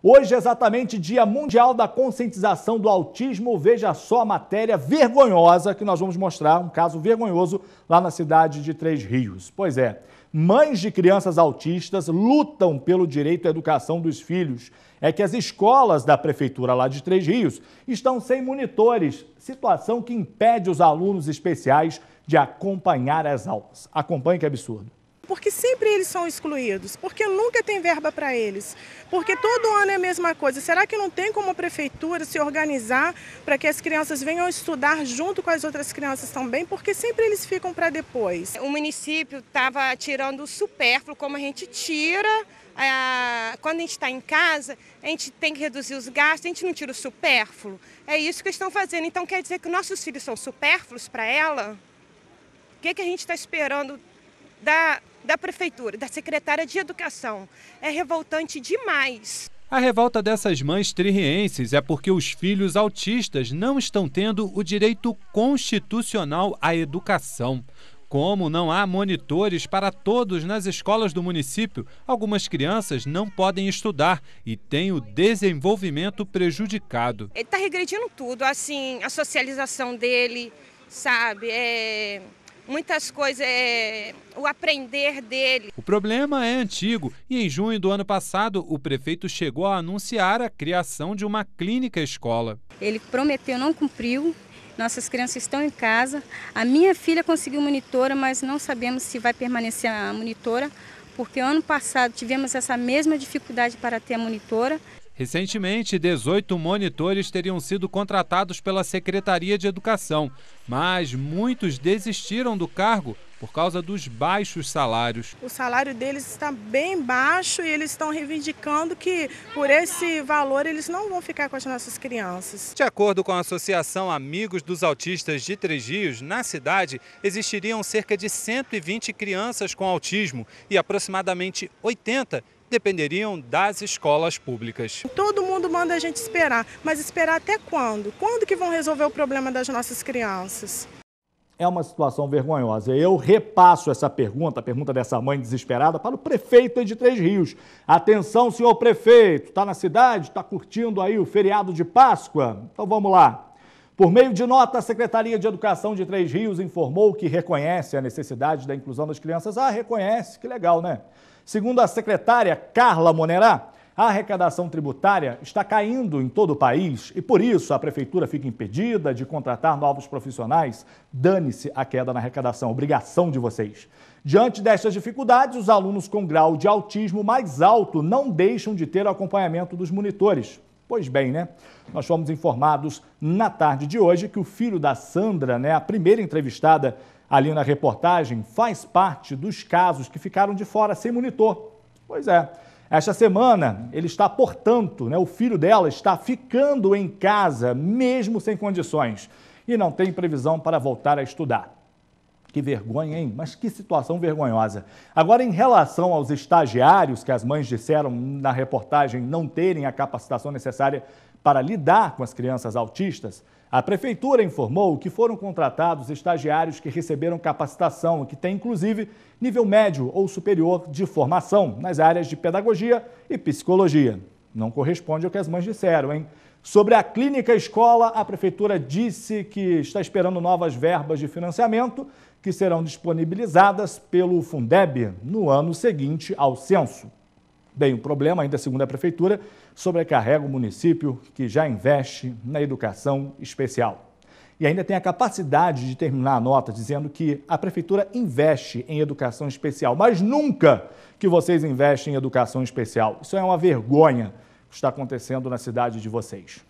Hoje é exatamente Dia Mundial da Conscientização do Autismo. Veja só a matéria vergonhosa que nós vamos mostrar, um caso vergonhoso lá na cidade de Três Rios. Pois é, mães de crianças autistas lutam pelo direito à educação dos filhos. É que as escolas da prefeitura lá de Três Rios estão sem monitores, situação que impede os alunos especiais de acompanhar as aulas. Acompanhe que absurdo porque sempre eles são excluídos, porque nunca tem verba para eles, porque todo ano é a mesma coisa. Será que não tem como a prefeitura se organizar para que as crianças venham estudar junto com as outras crianças também? Porque sempre eles ficam para depois. O município estava tirando o supérfluo, como a gente tira. Quando a gente está em casa, a gente tem que reduzir os gastos, a gente não tira o supérfluo. É isso que estão fazendo. Então quer dizer que nossos filhos são supérfluos para ela? O que, que a gente está esperando da, da Prefeitura, da Secretária de Educação. É revoltante demais. A revolta dessas mães tririenses é porque os filhos autistas não estão tendo o direito constitucional à educação. Como não há monitores para todos nas escolas do município, algumas crianças não podem estudar e têm o desenvolvimento prejudicado. Ele está regredindo tudo, assim, a socialização dele, sabe? É muitas coisas, é, o aprender dele. O problema é antigo e em junho do ano passado o prefeito chegou a anunciar a criação de uma clínica escola. Ele prometeu, não cumpriu. Nossas crianças estão em casa. A minha filha conseguiu monitora, mas não sabemos se vai permanecer a monitora, porque ano passado tivemos essa mesma dificuldade para ter a monitora. Recentemente, 18 monitores teriam sido contratados pela Secretaria de Educação, mas muitos desistiram do cargo por causa dos baixos salários. O salário deles está bem baixo e eles estão reivindicando que por esse valor eles não vão ficar com as nossas crianças. De acordo com a Associação Amigos dos Autistas de Três Rios, na cidade existiriam cerca de 120 crianças com autismo e aproximadamente 80 dependeriam das escolas públicas. Todo mundo manda a gente esperar, mas esperar até quando? Quando que vão resolver o problema das nossas crianças? É uma situação vergonhosa. Eu repasso essa pergunta, a pergunta dessa mãe desesperada, para o prefeito de Três Rios. Atenção, senhor prefeito, está na cidade, está curtindo aí o feriado de Páscoa? Então vamos lá. Por meio de nota, a Secretaria de Educação de Três Rios informou que reconhece a necessidade da inclusão das crianças. Ah, reconhece, que legal, né? Segundo a secretária Carla Monerá, a arrecadação tributária está caindo em todo o país e, por isso, a prefeitura fica impedida de contratar novos profissionais. Dane-se a queda na arrecadação, obrigação de vocês. Diante destas dificuldades, os alunos com grau de autismo mais alto não deixam de ter o acompanhamento dos monitores. Pois bem, né? Nós fomos informados na tarde de hoje que o filho da Sandra, né, a primeira entrevistada ali na reportagem faz parte dos casos que ficaram de fora sem monitor. Pois é. Esta semana, ele está, portanto, né, o filho dela está ficando em casa, mesmo sem condições, e não tem previsão para voltar a estudar. Que vergonha, hein? Mas que situação vergonhosa. Agora, em relação aos estagiários, que as mães disseram na reportagem não terem a capacitação necessária para lidar com as crianças autistas, a Prefeitura informou que foram contratados estagiários que receberam capacitação e que têm, inclusive, nível médio ou superior de formação nas áreas de pedagogia e psicologia. Não corresponde ao que as mães disseram, hein? Sobre a clínica escola, a Prefeitura disse que está esperando novas verbas de financiamento que serão disponibilizadas pelo Fundeb no ano seguinte ao censo. Bem, o problema, ainda segundo a Prefeitura, sobrecarrega o município que já investe na educação especial. E ainda tem a capacidade de terminar a nota dizendo que a Prefeitura investe em educação especial, mas nunca que vocês investem em educação especial. Isso é uma vergonha que está acontecendo na cidade de vocês.